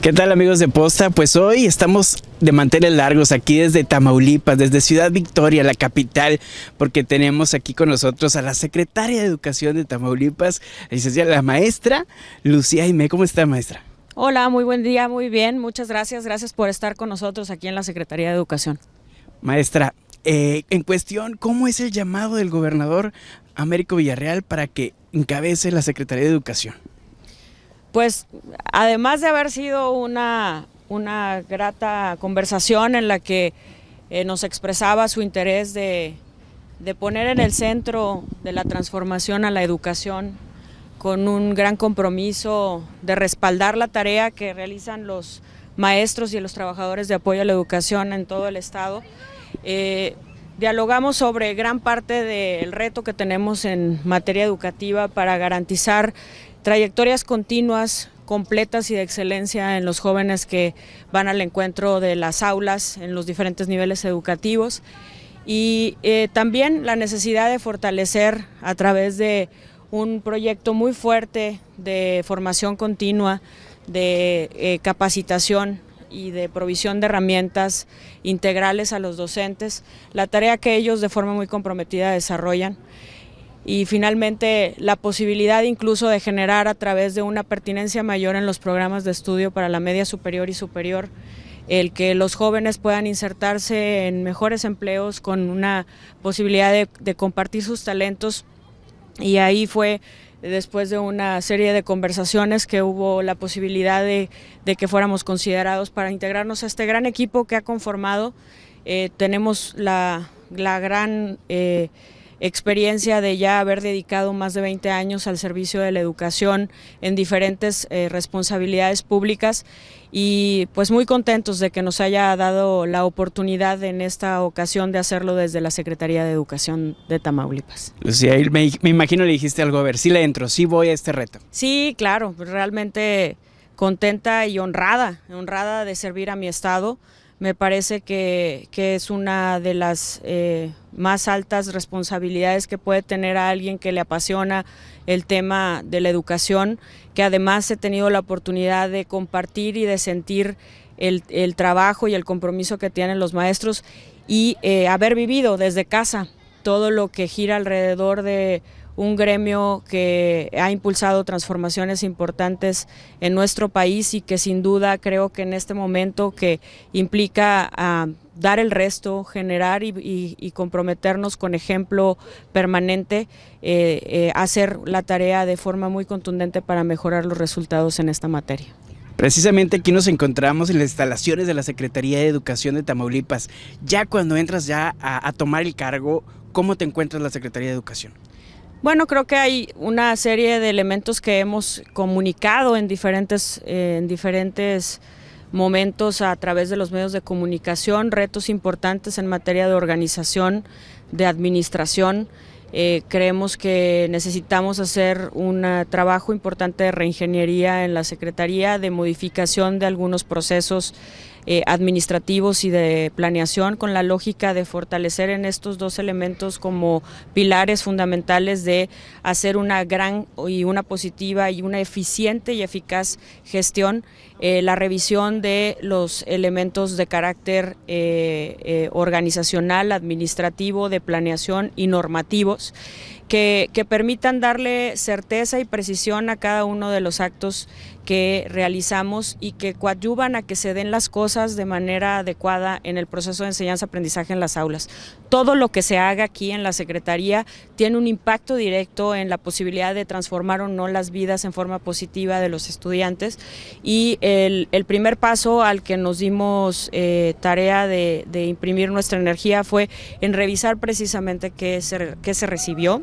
¿Qué tal amigos de Posta? Pues hoy estamos de manteles largos aquí desde Tamaulipas, desde Ciudad Victoria, la capital, porque tenemos aquí con nosotros a la secretaria de Educación de Tamaulipas, la maestra Lucía Aime. ¿Cómo está maestra? Hola, muy buen día, muy bien, muchas gracias, gracias por estar con nosotros aquí en la Secretaría de Educación. Maestra, eh, en cuestión, ¿cómo es el llamado del gobernador Américo Villarreal para que encabece la Secretaría de Educación? pues además de haber sido una, grata conversación en la que eh, nos expresaba su interés de, poner en el centro de la transformación a la educación con un gran compromiso de respaldar la tarea que realizan los maestros y los trabajadores de apoyo a la educación en todo el estado. Eh, dialogamos sobre gran parte del reto que tenemos en materia educativa para garantizar trayectorias continuas, completas y de excelencia en los jóvenes que van al encuentro de las aulas en los diferentes niveles educativos y eh, también la necesidad de fortalecer a través de un proyecto muy fuerte de formación continua, de eh, capacitación y de provisión de herramientas integrales a los docentes, la tarea que ellos de forma muy comprometida desarrollan y finalmente la posibilidad incluso de generar a través de una pertinencia mayor en los programas de estudio para la media superior y superior el que los jóvenes puedan insertarse en mejores empleos con una posibilidad de, compartir sus talentos y ahí fue después de una serie de conversaciones que hubo la posibilidad de, que fuéramos considerados para integrarnos a este gran equipo que ha conformado. Eh, tenemos la, la gran eh, experiencia de ya haber dedicado más de 20 años al servicio de la educación en diferentes eh, responsabilidades públicas y pues muy contentos de que nos haya dado la oportunidad en esta ocasión de hacerlo desde la Secretaría de Educación de Tamaulipas. Lucía, me, me imagino le dijiste algo, a ver, sí le entro, si voy a este reto. Sí, claro, realmente contenta y honrada, honrada de servir a mi estado me parece que, es una de las eh, más altas responsabilidades que puede tener a alguien que le apasiona el tema de la educación, que además he tenido la oportunidad de compartir y de sentir el, trabajo y el compromiso que tienen los maestros y eh, haber vivido desde casa todo lo que gira alrededor de un gremio que ha impulsado transformaciones importantes en nuestro país y que sin duda creo que en este momento que implica ah, dar el resto, generar y, comprometernos con ejemplo permanente, eh, eh, hacer la tarea de forma muy contundente para mejorar los resultados en esta materia. Precisamente aquí nos encontramos en las instalaciones de la Secretaría de Educación de Tamaulipas. Ya cuando entras ya a, a tomar el cargo, ¿cómo te encuentras la Secretaría de Educación? Bueno, creo que hay una serie de elementos que hemos comunicado en diferentes, eh, en diferentes momentos a través de los medios de comunicación, retos importantes en materia de organización, de administración. Eh, creemos que necesitamos hacer un trabajo importante de reingeniería en la Secretaría, de modificación de algunos procesos eh, administrativos y de planeación con la lógica de fortalecer en estos dos elementos como pilares fundamentales de hacer una gran y una positiva y una eficiente y eficaz gestión, eh, la revisión de los elementos de carácter eh, organizacional, administrativo, de planeación y normativos que, permitan darle certeza y precisión a cada uno de los actos que realizamos y que coadyuvan a que se den las cosas de manera adecuada en el proceso de enseñanza-aprendizaje en las aulas. Todo lo que se haga aquí en la Secretaría tiene un impacto directo en la posibilidad de transformar o no las vidas en forma positiva de los estudiantes y el, primer paso al que nos dimos eh, tarea de, de, imprimir nuestra energía fue en revisar precisamente qué se, qué se recibió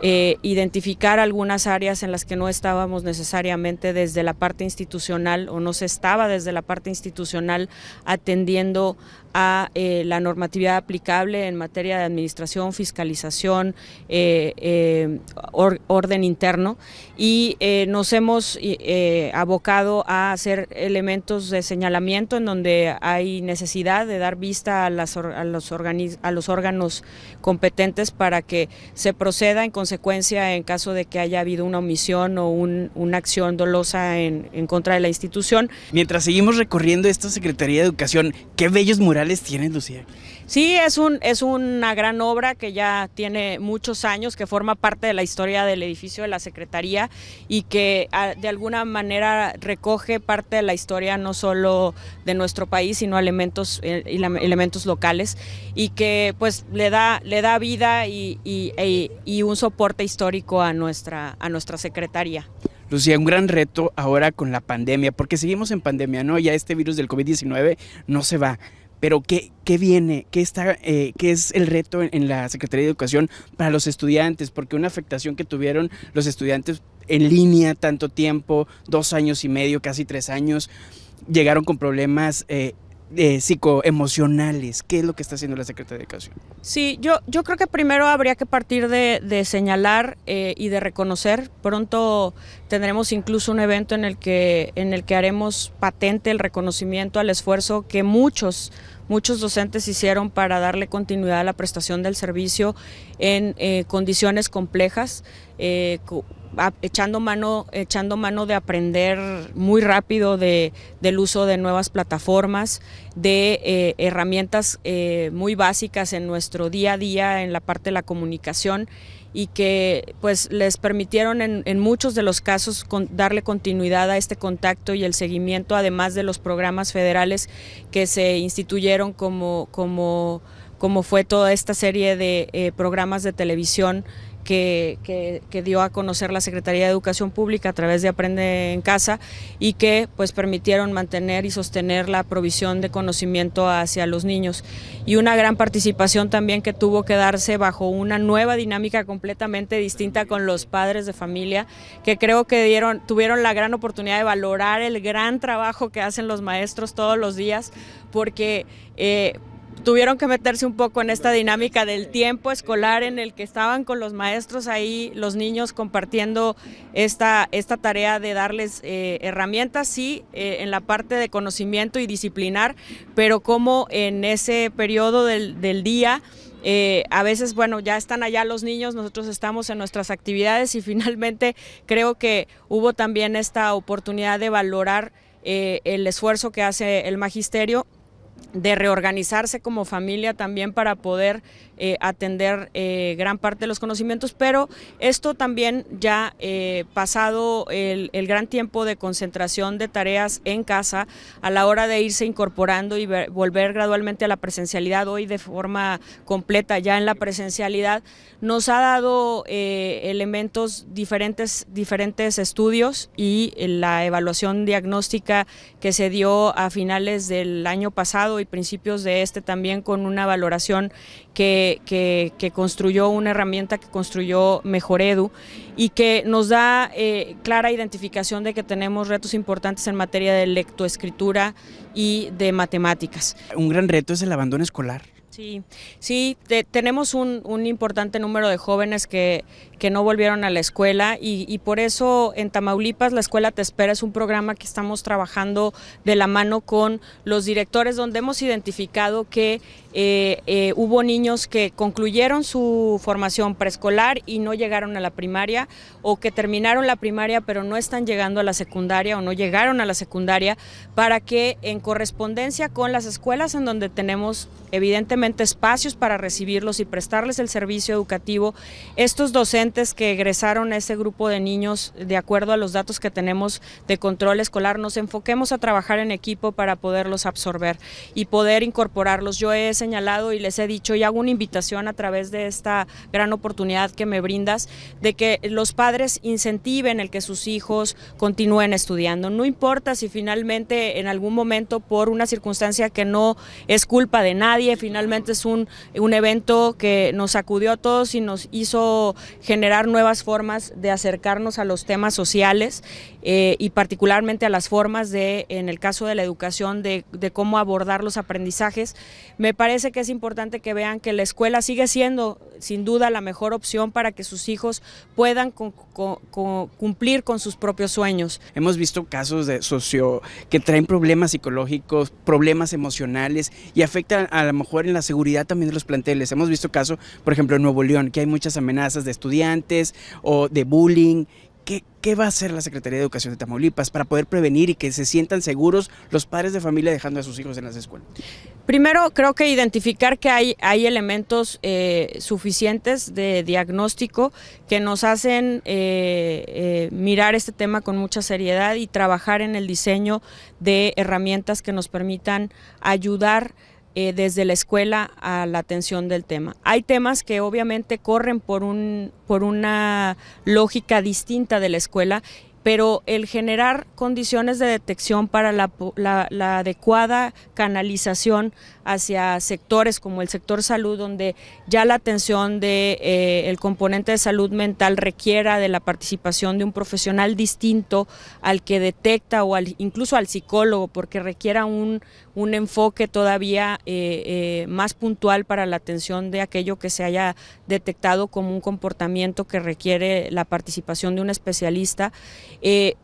Eh, identificar algunas áreas en las que no estábamos necesariamente desde la parte institucional o no se estaba desde la parte institucional atendiendo a eh, la normatividad aplicable en materia de administración, fiscalización, eh, orden interno y nos hemos abocado a hacer elementos de señalamiento en donde hay necesidad de dar vista a, las, los, a los órganos competentes para que se proceda en consecuencia en caso de que haya habido una omisión o un, una acción dolosa en, en contra de la institución. Mientras seguimos recorriendo esta Secretaría de Educación, ¿qué bellos murales tienes, Lucía? Sí, es, un, es una gran obra que ya tiene muchos años, que forma parte de la historia del edificio de la Secretaría y que ah, de alguna manera recoge parte de la historia no solo de nuestro país, sino elementos, eh, elementos locales y que pues le da, le da vida e, y, un soporte histórico a nuestra, a nuestra Secretaría. Lucía, un gran reto ahora con la pandemia, porque seguimos en pandemia, ¿no? Ya este virus del COVID-19 no se va, pero ¿qué, qué viene? ¿Qué, está, eh, ¿Qué es el reto en, la Secretaría de Educación para los estudiantes? Porque una afectación que tuvieron los estudiantes en línea tanto tiempo, dos años y medio, casi tres años, llegaron con problemas eh, eh, psicoemocionales? ¿Qué es lo que está haciendo la Secretaría de Educación? Sí, yo, yo creo que primero habría que partir de, señalar eh, y de reconocer. Pronto tendremos incluso un evento en el que, en el que haremos patente el reconocimiento al esfuerzo que muchos muchos docentes hicieron para darle continuidad a la prestación del servicio en eh, condiciones complejas, echando mano, echando mano de aprender muy rápido del uso de nuevas plataformas, de eh, herramientas eh, muy básicas en nuestro día a día, en la parte de la comunicación y que pues les permitieron en, muchos de los casos darle continuidad a este contacto y el seguimiento, además de los programas federales que se instituyeron como, fue toda esta serie de eh, programas de televisión que, dio a conocer la Secretaría de Educación Pública a través de Aprende en Casa y que pues permitieron mantener y sostener la provisión de conocimiento hacia los niños. Y una gran participación también que tuvo que darse bajo una nueva dinámica completamente distinta con los padres de familia, que creo que dieron, tuvieron la gran oportunidad de valorar el gran trabajo que hacen los maestros todos los días, porque eh, tuvieron que meterse un poco en esta dinámica del tiempo escolar en el que estaban con los maestros ahí, los niños compartiendo esta, esta tarea de darles eh, herramientas, sí, eh, en la parte de conocimiento y disciplinar, pero como en ese periodo del, día... Eh, a veces, bueno, ya están allá los niños, nosotros estamos en nuestras actividades y finalmente creo que hubo también esta oportunidad de valorar el esfuerzo que hace el magisterio de reorganizarse como familia también para poder eh, atender eh, gran parte de los conocimientos, pero esto también ya eh, pasado el, gran tiempo de concentración de tareas en casa, a la hora de irse incorporando y volver gradualmente a la presencialidad, hoy de forma completa ya en la presencialidad, nos ha dado elementos diferentes, diferentes estudios y la evaluación diagnóstica que se dio a finales del año pasado y principios de este también con una valoración que, que, construyó una herramienta que construyó Mejor Edu y que nos da eh, clara identificación de que tenemos retos importantes en materia de lectoescritura y de matemáticas. Un gran reto es el abandono escolar. Sí, tenemos un, importante número de jóvenes que, no volvieron a la escuela y, por eso en Tamaulipas la Escuela Te Espera es un programa que estamos trabajando de la mano con los directores donde hemos identificado que eh, eh, hubo niños que concluyeron su formación preescolar y no llegaron a la primaria o que terminaron la primaria pero no están llegando a la secundaria o no llegaron a la secundaria para que en correspondencia con las escuelas en donde tenemos evidentemente espacios para recibirlos y prestarles el servicio educativo. Estos docentes que egresaron a ese grupo de niños, de acuerdo a los datos que tenemos de control escolar, nos enfoquemos a trabajar en equipo para poderlos absorber y poder incorporarlos. Yo he señalado y les he dicho y hago una invitación a través de esta gran oportunidad que me brindas de que los padres incentiven el que sus hijos continúen estudiando. No importa si finalmente en algún momento por una circunstancia que no es culpa de nadie, finalmente es un, evento que nos sacudió a todos y nos hizo generar nuevas formas de acercarnos a los temas sociales eh, y particularmente a las formas de, en el caso de la educación, de, cómo abordar los aprendizajes. Me parece que es importante que vean que la escuela sigue siendo sin duda la mejor opción para que sus hijos puedan cumplir con sus propios sueños. Hemos visto casos de socio que traen problemas psicológicos, problemas emocionales y afectan a lo mejor en la la seguridad también de los planteles. Hemos visto caso por ejemplo, en Nuevo León, que hay muchas amenazas de estudiantes o de bullying. ¿Qué, va a hacer la Secretaría de Educación de Tamaulipas para poder prevenir y que se sientan seguros los padres de familia dejando a sus hijos en las escuelas? Primero, creo que identificar que hay, hay elementos eh, suficientes de diagnóstico que nos hacen eh, eh, mirar este tema con mucha seriedad y trabajar en el diseño de herramientas que nos permitan ayudar eh, desde la escuela a la atención del tema. Hay temas que obviamente corren por, un, por una lógica distinta de la escuela pero el generar condiciones de detección para la, la, adecuada canalización hacia sectores como el sector salud, donde ya la atención del de, eh, el componente de salud mental requiera de la participación de un profesional distinto al que detecta o al, incluso al psicólogo, porque requiera un, un enfoque todavía eh, eh, más puntual para la atención de aquello que se haya detectado como un comportamiento que requiere la participación de un especialista.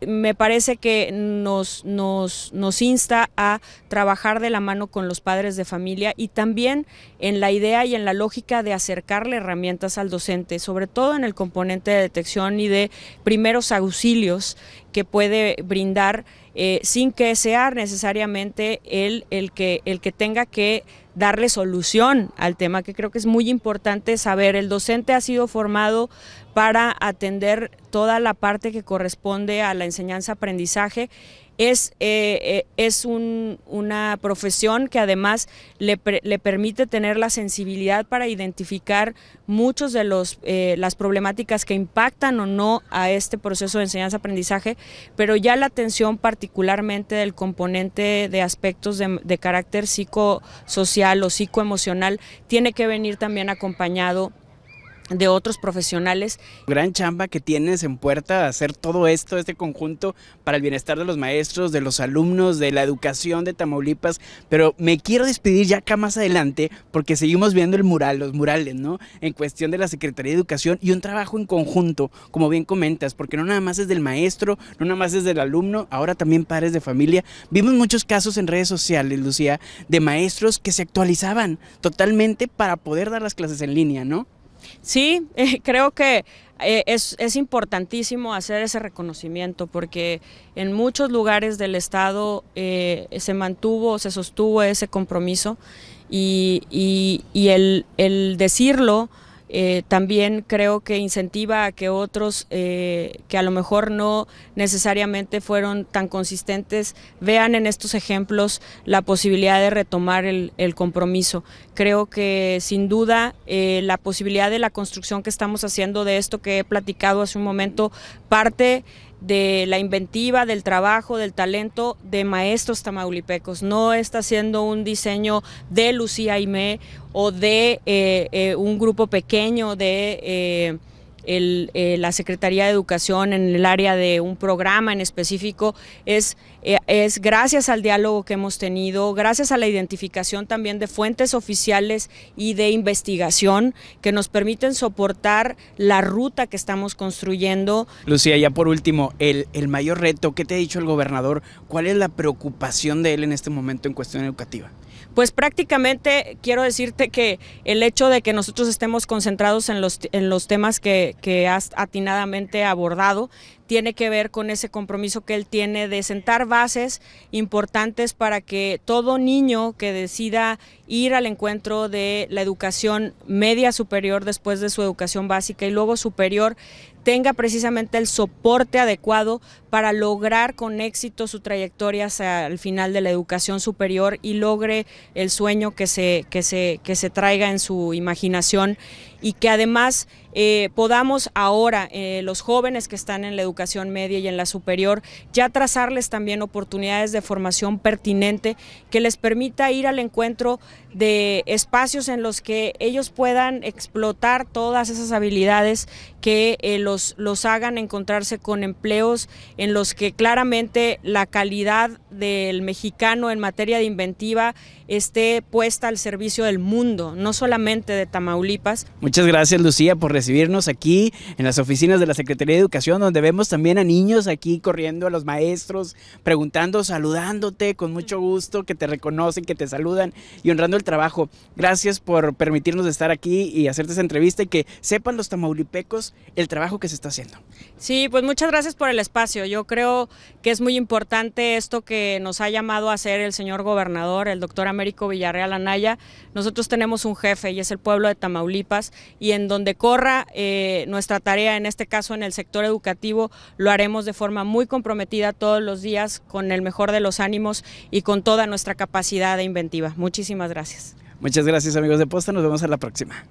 me parece que nos, nos, nos insta a trabajar de la mano con los padres de familia y también en la idea y en la lógica de acercarle herramientas al docente, sobre todo en el componente de detección y de primeros auxilios que puede brindar eh, sin que sea necesariamente él el que, el que tenga que darle solución al tema, que creo que es muy importante saber. El docente ha sido formado para atender toda la parte que corresponde a la enseñanza-aprendizaje es, eh, eh, es una profesión que además le, le, permite tener la sensibilidad para identificar muchos de los, eh, las problemáticas que impactan o no a este proceso de enseñanza-aprendizaje, pero ya la atención particularmente del componente de aspectos de, de carácter psicosocial o psicoemocional tiene que venir también acompañado de otros profesionales. Gran chamba que tienes en puerta hacer todo esto, este conjunto para el bienestar de los maestros, de los alumnos, de la educación de Tamaulipas, pero me quiero despedir ya acá más adelante porque seguimos viendo el mural, los murales, ¿no? En cuestión de la Secretaría de Educación y un trabajo en conjunto, como bien comentas, porque no nada más es del maestro, no nada más es del alumno, ahora también padres de familia. Vimos muchos casos en redes sociales, Lucía, de maestros que se actualizaban totalmente para poder dar las clases en línea, ¿no? Sí, creo que eh, es, importantísimo hacer ese reconocimiento porque en muchos lugares del Estado eh, se mantuvo, se sostuvo ese compromiso y, y, el decirlo eh, también creo que incentiva a que otros eh, que a lo mejor no necesariamente fueron tan consistentes vean en estos ejemplos la posibilidad de retomar el, compromiso. Creo que sin duda eh, la posibilidad de la construcción que estamos haciendo de esto que he platicado hace un momento parte de la inventiva, del trabajo, del talento de maestros tamaulipecos. No está haciendo un diseño de Lucía Aimé o de eh, eh, un grupo pequeño de... Eh, eh, la Secretaría de Educación en el área de un programa en específico, es, eh, es gracias al diálogo que hemos tenido, gracias a la identificación también de fuentes oficiales y de investigación que nos permiten soportar la ruta que estamos construyendo. Lucía, ya por último, el, el mayor reto, ¿qué te ha dicho el gobernador? ¿Cuál es la preocupación de él en este momento en cuestión educativa? Pues prácticamente quiero decirte que el hecho de que nosotros estemos concentrados en los, en los temas que, que has atinadamente abordado tiene que ver con ese compromiso que él tiene de sentar bases importantes para que todo niño que decida ir al encuentro de la educación media superior después de su educación básica y luego superior tenga precisamente el soporte adecuado para lograr con éxito su trayectoria hacia el final de la educación superior y logre el sueño que se, que se, se traiga en su imaginación y que además eh, podamos ahora, eh, los jóvenes que están en la educación media y en la superior, ya trazarles también oportunidades de formación pertinente que les permita ir al encuentro de espacios en los que ellos puedan explotar todas esas habilidades que eh, los los, hagan encontrarse con empleos en los que claramente la calidad del mexicano en materia de inventiva esté puesta al servicio del mundo, no solamente de Tamaulipas. Muchas gracias Lucía por recibirnos aquí en las oficinas de la Secretaría de Educación, donde vemos también a niños aquí corriendo a los maestros, preguntando, saludándote con mucho gusto, que te reconocen, que te saludan y honrando el trabajo. Gracias por permitirnos estar aquí y hacerte esa entrevista y que sepan los tamaulipecos el trabajo que se está haciendo. Sí, pues muchas gracias por el espacio. Yo creo que es muy importante esto que nos ha llamado a hacer el señor gobernador, el doctor Américo Villarreal Anaya. Nosotros tenemos un jefe y es el pueblo de Tamaulipas y en donde corra eh, nuestra tarea, en este caso en el sector educativo, lo haremos de forma muy comprometida todos los días con el mejor de los ánimos y con toda nuestra capacidad de inventiva. Muchísimas gracias. Muchas gracias amigos de Posta, nos vemos en la próxima.